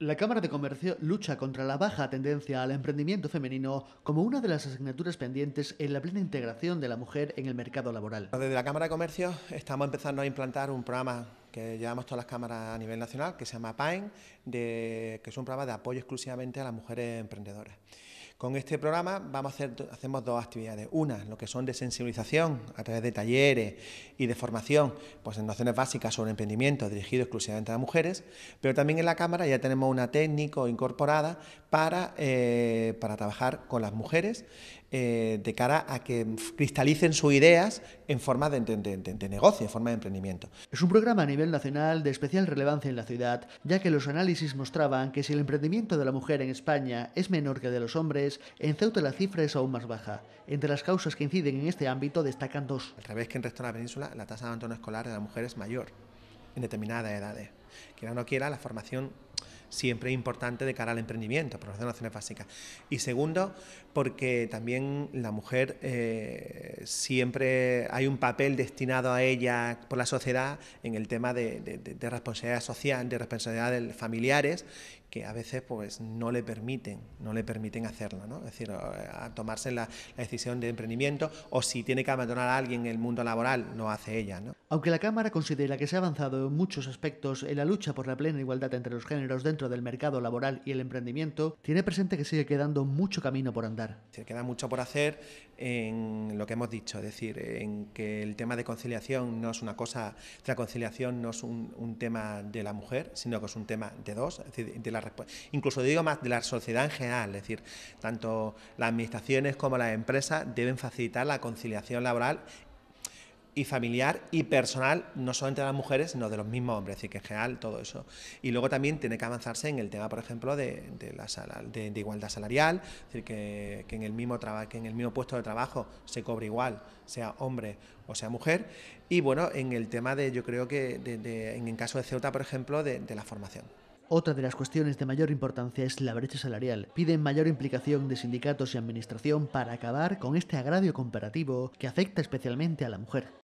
La Cámara de Comercio lucha contra la baja tendencia al emprendimiento femenino como una de las asignaturas pendientes en la plena integración de la mujer en el mercado laboral. Desde la Cámara de Comercio estamos empezando a implantar un programa que llevamos todas las cámaras a nivel nacional, que se llama Pain, que es un programa de apoyo exclusivamente a las mujeres emprendedoras. Con este programa vamos a hacer, hacemos dos actividades. Una, lo que son de sensibilización a través de talleres y de formación, pues en nociones básicas sobre emprendimiento dirigido exclusivamente a las mujeres, pero también en la Cámara ya tenemos una técnico incorporada para, eh, para trabajar con las mujeres eh, de cara a que cristalicen sus ideas en forma de, de, negocio, en forma de emprendimiento. Es un programa a nivel nacional de especial relevancia en la ciudad, ya que los análisis mostraban que si el emprendimiento de la mujer en España es menor que el de los hombres, en Ceuta la cifra es aún más baja. Entre las causas que inciden en este ámbito destacan dos. A través que en el resto de la península, la tasa de abandono escolar de la mujer es mayor en determinadas edades. Quiera o no quiera, la formación siempre es importante de cara al emprendimiento, ...por razones básicas. Y segundo, porque también la mujer eh, siempre hay un papel destinado a ella por la sociedad en el tema de, social... de responsabilidad social, de responsabilidades familiares, que a veces pues no le permiten, no le permiten hacerlo, ¿no? Es decir, a tomarse la, decisión de emprendimiento o si tiene que abandonar a alguien en el mundo laboral, lo hace ella, ¿no? Aunque la Cámara considera que se ha avanzado en muchos aspectos en la lucha por la plena igualdad entre los géneros dentro del mercado laboral y el emprendimiento, tiene presente que sigue quedando mucho camino por andar. Se queda mucho por hacer en lo que hemos dicho, es decir, en que el tema de conciliación no es una cosa, la conciliación no es un, tema de la mujer, sino que es un tema de dos, es decir, incluso digo más de la sociedad en general, es decir, tanto las administraciones como las empresas deben facilitar la conciliación laboral y familiar y personal, no solo entre las mujeres, sino de los mismos hombres, es decir, que en general todo eso. Y luego también tiene que avanzarse en el tema, por ejemplo, de, la de, igualdad salarial, es decir, que, en el mismo trabajo en el mismo puesto de trabajo se cobre igual, sea hombre o sea mujer. Y bueno, en el tema de, yo creo que en el caso de Ceuta, por ejemplo, de la formación. Otra de las cuestiones de mayor importancia es la brecha salarial. Piden mayor implicación de sindicatos y administración para acabar con este agravio comparativo que afecta especialmente a la mujer.